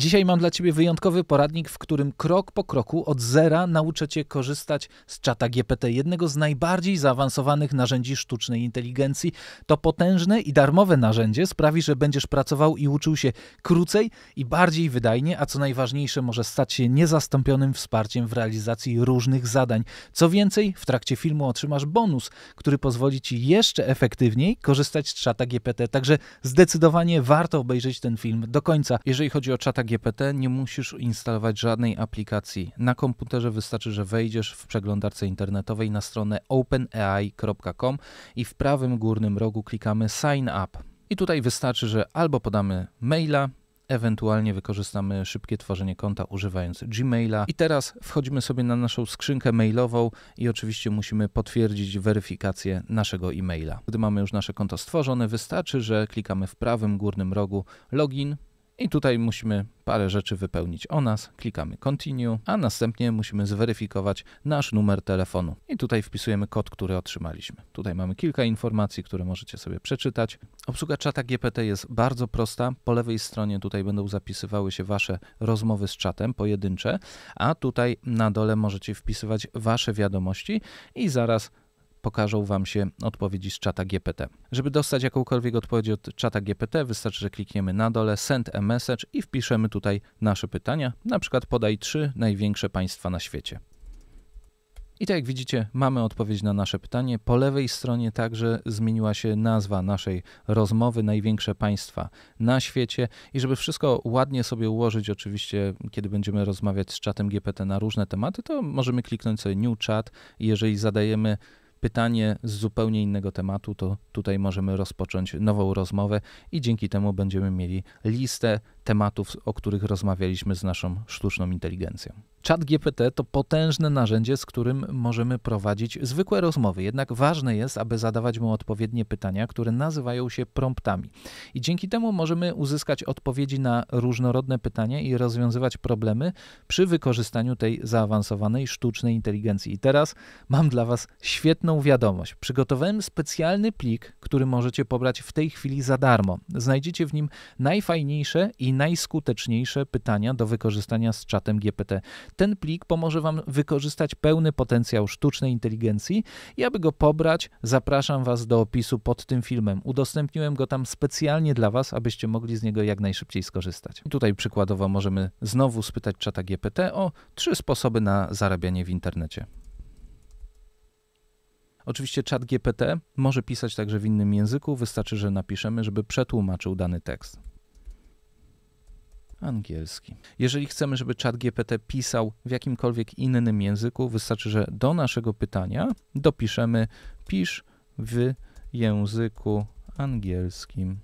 Dzisiaj mam dla Ciebie wyjątkowy poradnik, w którym krok po kroku od zera nauczę Cię korzystać z czata GPT, jednego z najbardziej zaawansowanych narzędzi sztucznej inteligencji. To potężne i darmowe narzędzie sprawi, że będziesz pracował i uczył się krócej i bardziej wydajnie, a co najważniejsze, może stać się niezastąpionym wsparciem w realizacji różnych zadań. Co więcej, w trakcie filmu otrzymasz bonus, który pozwoli Ci jeszcze efektywniej korzystać z czata GPT. Także zdecydowanie warto obejrzeć ten film do końca. Jeżeli chodzi o czata GPT nie musisz instalować żadnej aplikacji. Na komputerze wystarczy, że wejdziesz w przeglądarce internetowej na stronę openai.com i w prawym górnym rogu klikamy Sign Up. I tutaj wystarczy, że albo podamy maila, ewentualnie wykorzystamy szybkie tworzenie konta używając Gmaila. I teraz wchodzimy sobie na naszą skrzynkę mailową i oczywiście musimy potwierdzić weryfikację naszego e-maila. Gdy mamy już nasze konto stworzone, wystarczy, że klikamy w prawym górnym rogu login i tutaj musimy parę rzeczy wypełnić o nas, klikamy continue, a następnie musimy zweryfikować nasz numer telefonu. I tutaj wpisujemy kod, który otrzymaliśmy. Tutaj mamy kilka informacji, które możecie sobie przeczytać. Obsługa czata GPT jest bardzo prosta. Po lewej stronie tutaj będą zapisywały się wasze rozmowy z czatem pojedyncze, a tutaj na dole możecie wpisywać wasze wiadomości i zaraz pokażą Wam się odpowiedzi z czata GPT. Żeby dostać jakąkolwiek odpowiedź od czata GPT, wystarczy, że klikniemy na dole Send a message i wpiszemy tutaj nasze pytania, na przykład podaj trzy największe państwa na świecie. I tak jak widzicie, mamy odpowiedź na nasze pytanie. Po lewej stronie także zmieniła się nazwa naszej rozmowy Największe państwa na świecie. I żeby wszystko ładnie sobie ułożyć, oczywiście, kiedy będziemy rozmawiać z czatem GPT na różne tematy, to możemy kliknąć sobie New Chat. I jeżeli zadajemy pytanie z zupełnie innego tematu, to tutaj możemy rozpocząć nową rozmowę i dzięki temu będziemy mieli listę tematów, o których rozmawialiśmy z naszą sztuczną inteligencją. Chat GPT to potężne narzędzie, z którym możemy prowadzić zwykłe rozmowy, jednak ważne jest, aby zadawać mu odpowiednie pytania, które nazywają się promptami. I dzięki temu możemy uzyskać odpowiedzi na różnorodne pytania i rozwiązywać problemy przy wykorzystaniu tej zaawansowanej sztucznej inteligencji. I teraz mam dla Was świetną wiadomość. Przygotowałem specjalny plik, który możecie pobrać w tej chwili za darmo. Znajdziecie w nim najfajniejsze i najskuteczniejsze pytania do wykorzystania z czatem GPT. Ten plik pomoże Wam wykorzystać pełny potencjał sztucznej inteligencji i aby go pobrać, zapraszam Was do opisu pod tym filmem. Udostępniłem go tam specjalnie dla Was, abyście mogli z niego jak najszybciej skorzystać. Tutaj przykładowo możemy znowu spytać czata GPT o trzy sposoby na zarabianie w internecie. Oczywiście czat GPT może pisać także w innym języku, wystarczy, że napiszemy, żeby przetłumaczył dany tekst angielski. Jeżeli chcemy, żeby czat GPT pisał w jakimkolwiek innym języku, wystarczy, że do naszego pytania dopiszemy pisz w języku angielskim.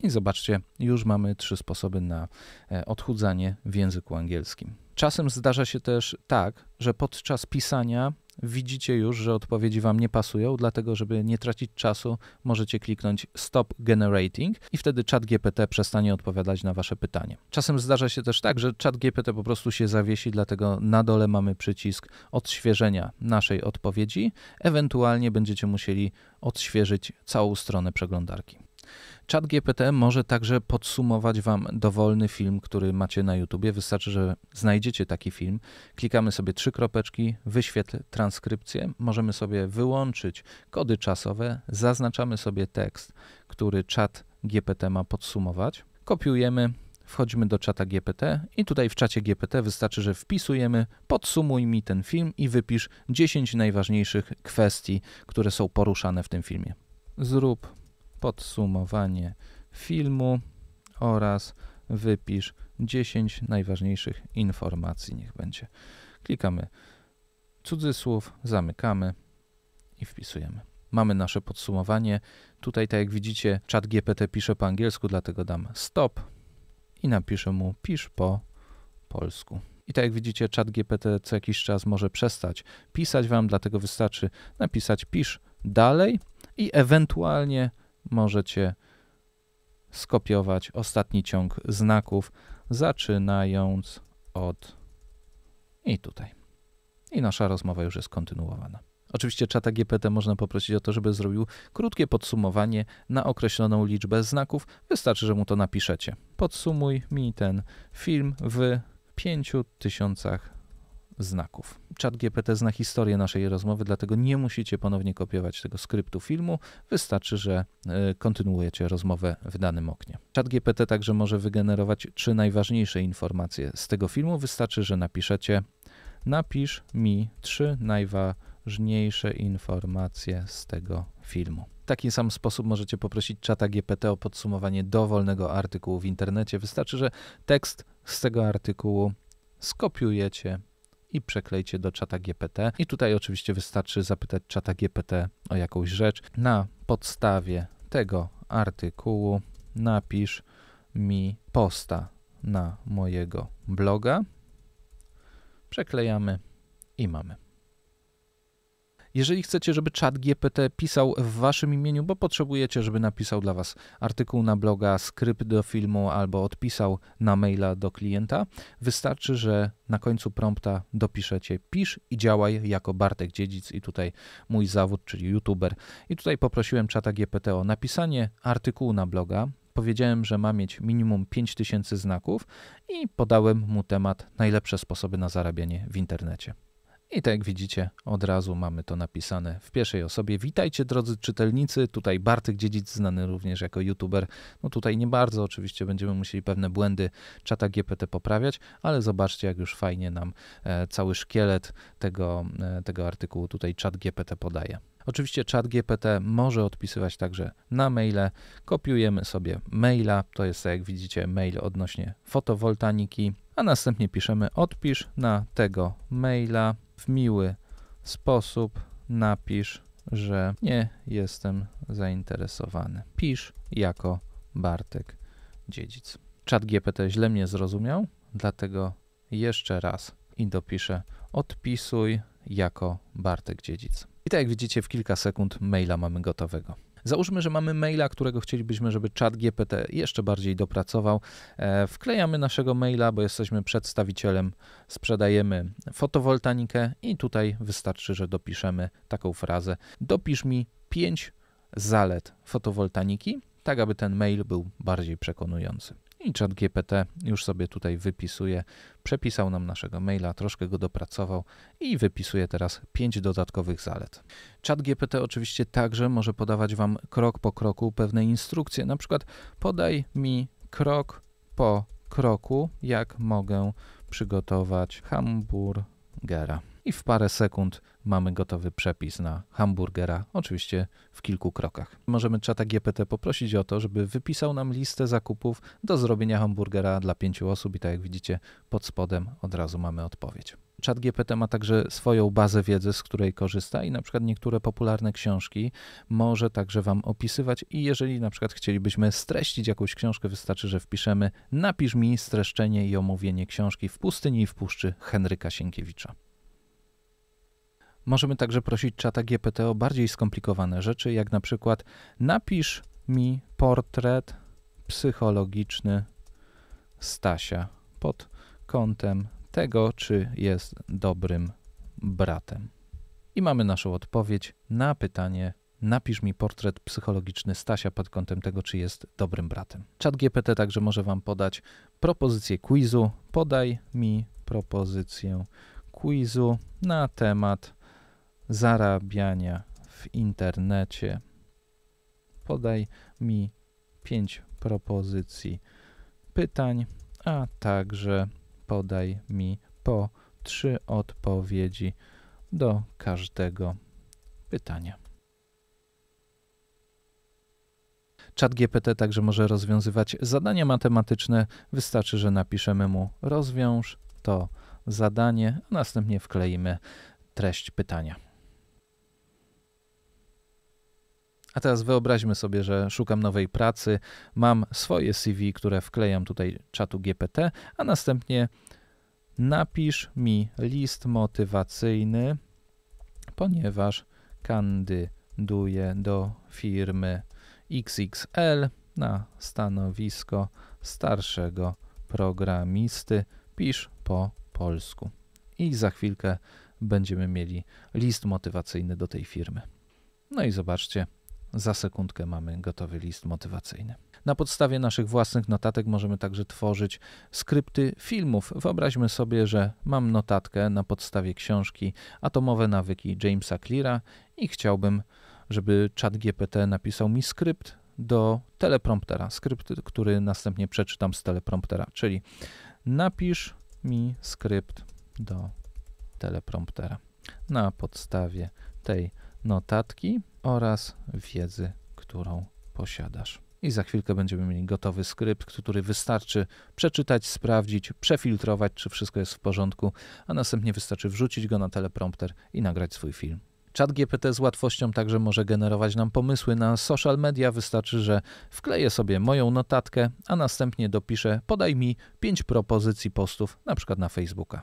I zobaczcie, już mamy trzy sposoby na e, odchudzanie w języku angielskim. Czasem zdarza się też tak, że podczas pisania widzicie już, że odpowiedzi Wam nie pasują, dlatego żeby nie tracić czasu, możecie kliknąć Stop Generating i wtedy czat GPT przestanie odpowiadać na Wasze pytanie. Czasem zdarza się też tak, że czat GPT po prostu się zawiesi, dlatego na dole mamy przycisk odświeżenia naszej odpowiedzi. Ewentualnie będziecie musieli odświeżyć całą stronę przeglądarki. Czat GPT może także podsumować Wam dowolny film, który macie na YouTubie. Wystarczy, że znajdziecie taki film. Klikamy sobie trzy kropeczki, wyświetl transkrypcję. Możemy sobie wyłączyć kody czasowe, zaznaczamy sobie tekst, który czat GPT ma podsumować. Kopiujemy, wchodzimy do czata GPT i tutaj w czacie GPT wystarczy, że wpisujemy podsumuj mi ten film i wypisz 10 najważniejszych kwestii, które są poruszane w tym filmie. Zrób podsumowanie filmu oraz wypisz 10 najważniejszych informacji. Niech będzie. Klikamy cudzysłów, zamykamy i wpisujemy. Mamy nasze podsumowanie. Tutaj, tak jak widzicie, czat GPT pisze po angielsku, dlatego dam stop i napiszę mu pisz po polsku. I tak jak widzicie, czat GPT co jakiś czas może przestać pisać wam, dlatego wystarczy napisać pisz dalej i ewentualnie możecie skopiować ostatni ciąg znaków, zaczynając od i tutaj. I nasza rozmowa już jest kontynuowana. Oczywiście czata GPT można poprosić o to, żeby zrobił krótkie podsumowanie na określoną liczbę znaków. Wystarczy, że mu to napiszecie. Podsumuj mi ten film w 5000 znaków. Chat GPT zna historię naszej rozmowy, dlatego nie musicie ponownie kopiować tego skryptu filmu. Wystarczy, że e, kontynuujecie rozmowę w danym oknie. Chat GPT także może wygenerować trzy najważniejsze informacje z tego filmu. Wystarczy, że napiszecie napisz mi trzy najważniejsze informacje z tego filmu. W taki sam sposób możecie poprosić czata GPT o podsumowanie dowolnego artykułu w internecie. Wystarczy, że tekst z tego artykułu skopiujecie i przeklejcie do czata GPT. I tutaj oczywiście wystarczy zapytać czata GPT o jakąś rzecz. Na podstawie tego artykułu napisz mi posta na mojego bloga. Przeklejamy i mamy. Jeżeli chcecie, żeby czat GPT pisał w waszym imieniu, bo potrzebujecie, żeby napisał dla was artykuł na bloga, skrypt do filmu albo odpisał na maila do klienta, wystarczy, że na końcu prompta dopiszecie pisz i działaj jako Bartek Dziedzic i tutaj mój zawód, czyli youtuber. I tutaj poprosiłem czata GPT o napisanie artykułu na bloga, powiedziałem, że ma mieć minimum 5000 znaków i podałem mu temat najlepsze sposoby na zarabianie w internecie. I tak jak widzicie, od razu mamy to napisane w pierwszej osobie. Witajcie drodzy czytelnicy, tutaj Bartek Dziedzic, znany również jako youtuber. No tutaj nie bardzo, oczywiście będziemy musieli pewne błędy czata GPT poprawiać, ale zobaczcie jak już fajnie nam e, cały szkielet tego, e, tego artykułu tutaj czat GPT podaje. Oczywiście czat GPT może odpisywać także na maile. Kopiujemy sobie maila, to jest tak jak widzicie mail odnośnie fotowoltaniki, a następnie piszemy odpisz na tego maila w miły sposób napisz, że nie jestem zainteresowany. Pisz jako Bartek Dziedzic. Czat GPT źle mnie zrozumiał, dlatego jeszcze raz i dopiszę odpisuj jako Bartek Dziedzic. I tak jak widzicie, w kilka sekund maila mamy gotowego. Załóżmy, że mamy maila, którego chcielibyśmy, żeby czat GPT jeszcze bardziej dopracował. E, wklejamy naszego maila, bo jesteśmy przedstawicielem, sprzedajemy fotowoltanikę i tutaj wystarczy, że dopiszemy taką frazę. Dopisz mi 5 zalet fotowoltaniki, tak aby ten mail był bardziej przekonujący i GPT już sobie tutaj wypisuje, przepisał nam naszego maila, troszkę go dopracował i wypisuje teraz 5 dodatkowych zalet. GPT oczywiście także może podawać Wam krok po kroku pewne instrukcje, na przykład podaj mi krok po kroku, jak mogę przygotować hamburgera i w parę sekund mamy gotowy przepis na hamburgera, oczywiście w kilku krokach. Możemy czata GPT poprosić o to, żeby wypisał nam listę zakupów do zrobienia hamburgera dla pięciu osób i tak jak widzicie pod spodem od razu mamy odpowiedź. Czat GPT ma także swoją bazę wiedzy, z której korzysta i na przykład niektóre popularne książki może także Wam opisywać i jeżeli na przykład chcielibyśmy streścić jakąś książkę, wystarczy, że wpiszemy napisz mi streszczenie i omówienie książki w pustyni i w puszczy Henryka Sienkiewicza. Możemy także prosić czata GPT o bardziej skomplikowane rzeczy, jak na przykład napisz mi portret psychologiczny Stasia pod kątem tego, czy jest dobrym bratem. I mamy naszą odpowiedź na pytanie Napisz mi portret psychologiczny Stasia pod kątem tego, czy jest dobrym bratem. Chat GPT także może Wam podać propozycję quizu. Podaj mi propozycję quizu na temat zarabiania w internecie. Podaj mi pięć propozycji pytań, a także podaj mi po trzy odpowiedzi do każdego pytania. Chat GPT także może rozwiązywać zadania matematyczne. Wystarczy, że napiszemy mu rozwiąż to zadanie, a następnie wkleimy treść pytania. A teraz wyobraźmy sobie, że szukam nowej pracy, mam swoje CV, które wklejam tutaj czatu GPT, a następnie napisz mi list motywacyjny, ponieważ kandyduję do firmy XXL na stanowisko starszego programisty. Pisz po polsku. I za chwilkę będziemy mieli list motywacyjny do tej firmy. No i zobaczcie, za sekundkę mamy gotowy list motywacyjny. Na podstawie naszych własnych notatek możemy także tworzyć skrypty filmów. Wyobraźmy sobie, że mam notatkę na podstawie książki Atomowe nawyki Jamesa Cleara i chciałbym, żeby GPT napisał mi skrypt do telepromptera. Skrypt, który następnie przeczytam z telepromptera, czyli napisz mi skrypt do telepromptera na podstawie tej notatki oraz wiedzy, którą posiadasz. I za chwilkę będziemy mieli gotowy skrypt, który wystarczy przeczytać, sprawdzić, przefiltrować, czy wszystko jest w porządku, a następnie wystarczy wrzucić go na teleprompter i nagrać swój film. ChatGPT GPT z łatwością także może generować nam pomysły na social media. Wystarczy, że wkleję sobie moją notatkę, a następnie dopiszę: podaj mi 5 propozycji postów, na przykład na Facebooka.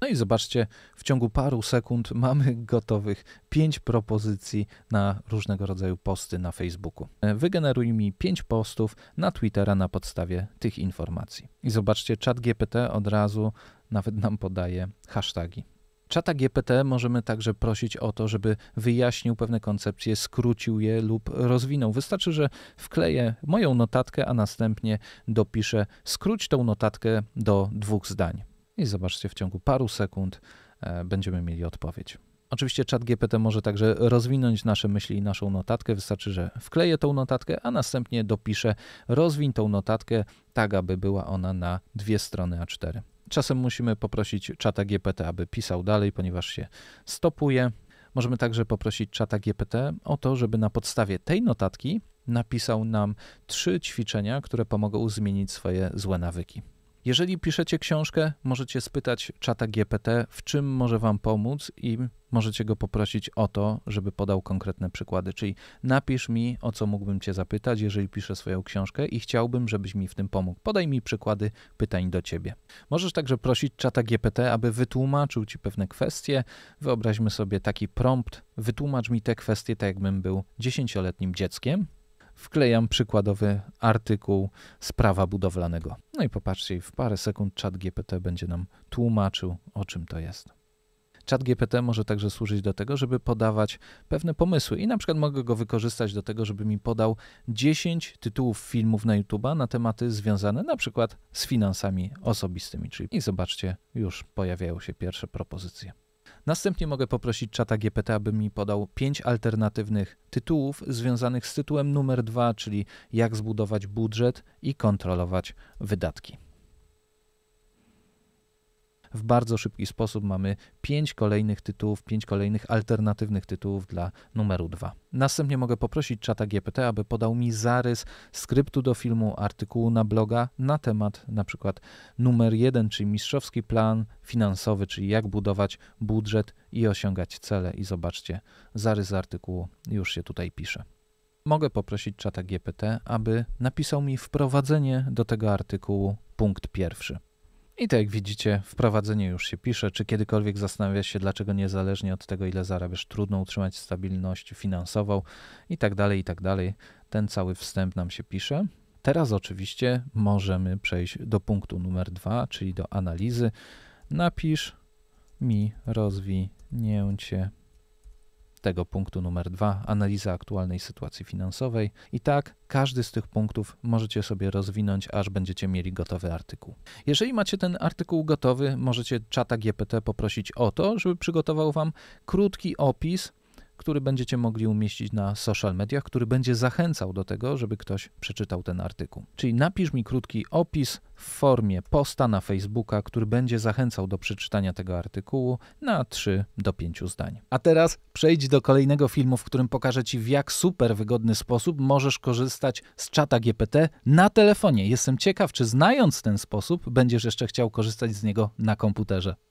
No i zobaczcie, w ciągu paru sekund mamy gotowych pięć propozycji na różnego rodzaju posty na Facebooku. E, wygeneruj mi pięć postów na Twittera na podstawie tych informacji. I zobaczcie, czat GPT od razu nawet nam podaje hasztagi. Czata GPT możemy także prosić o to, żeby wyjaśnił pewne koncepcje, skrócił je lub rozwinął. Wystarczy, że wkleję moją notatkę, a następnie dopiszę skróć tą notatkę do dwóch zdań i zobaczcie, w ciągu paru sekund e, będziemy mieli odpowiedź. Oczywiście czat GPT może także rozwinąć nasze myśli i naszą notatkę. Wystarczy, że wkleję tą notatkę, a następnie dopiszę rozwin tą notatkę tak, aby była ona na dwie strony A4. Czasem musimy poprosić czata GPT, aby pisał dalej, ponieważ się stopuje. Możemy także poprosić czata GPT o to, żeby na podstawie tej notatki napisał nam trzy ćwiczenia, które pomogą zmienić swoje złe nawyki. Jeżeli piszecie książkę, możecie spytać czata GPT, w czym może Wam pomóc i możecie go poprosić o to, żeby podał konkretne przykłady. Czyli napisz mi, o co mógłbym Cię zapytać, jeżeli piszę swoją książkę i chciałbym, żebyś mi w tym pomógł. Podaj mi przykłady pytań do Ciebie. Możesz także prosić czata GPT, aby wytłumaczył Ci pewne kwestie. Wyobraźmy sobie taki prompt, wytłumacz mi te kwestie tak jakbym był dziesięcioletnim dzieckiem wklejam przykładowy artykuł z prawa budowlanego. No i popatrzcie, w parę sekund czat GPT będzie nam tłumaczył, o czym to jest. Chat GPT może także służyć do tego, żeby podawać pewne pomysły i na przykład mogę go wykorzystać do tego, żeby mi podał 10 tytułów filmów na YouTube na tematy związane na przykład z finansami osobistymi. Czyli i zobaczcie, już pojawiają się pierwsze propozycje. Następnie mogę poprosić czata GPT, aby mi podał pięć alternatywnych tytułów związanych z tytułem numer dwa, czyli jak zbudować budżet i kontrolować wydatki w bardzo szybki sposób mamy pięć kolejnych tytułów, pięć kolejnych alternatywnych tytułów dla numeru 2. Następnie mogę poprosić czata GPT, aby podał mi zarys skryptu do filmu, artykułu na bloga na temat na przykład numer 1, czyli mistrzowski plan finansowy, czyli jak budować budżet i osiągać cele. I zobaczcie, zarys artykułu już się tutaj pisze mogę poprosić czata GPT, aby napisał mi wprowadzenie do tego artykułu, punkt pierwszy. I tak jak widzicie, wprowadzenie już się pisze. Czy kiedykolwiek zastanawiasz się, dlaczego niezależnie od tego, ile zarabiasz, trudno utrzymać stabilność finansową i tak dalej, i tak dalej. Ten cały wstęp nam się pisze. Teraz oczywiście możemy przejść do punktu numer dwa, czyli do analizy. Napisz mi rozwinięcie tego punktu numer dwa, analiza aktualnej sytuacji finansowej. I tak każdy z tych punktów możecie sobie rozwinąć, aż będziecie mieli gotowy artykuł. Jeżeli macie ten artykuł gotowy, możecie czata GPT poprosić o to, żeby przygotował wam krótki opis który będziecie mogli umieścić na social mediach, który będzie zachęcał do tego, żeby ktoś przeczytał ten artykuł. Czyli napisz mi krótki opis w formie posta na Facebooka, który będzie zachęcał do przeczytania tego artykułu na 3 do 5 zdań. A teraz przejdź do kolejnego filmu, w którym pokażę Ci, w jak super wygodny sposób możesz korzystać z czata GPT na telefonie. Jestem ciekaw, czy znając ten sposób, będziesz jeszcze chciał korzystać z niego na komputerze.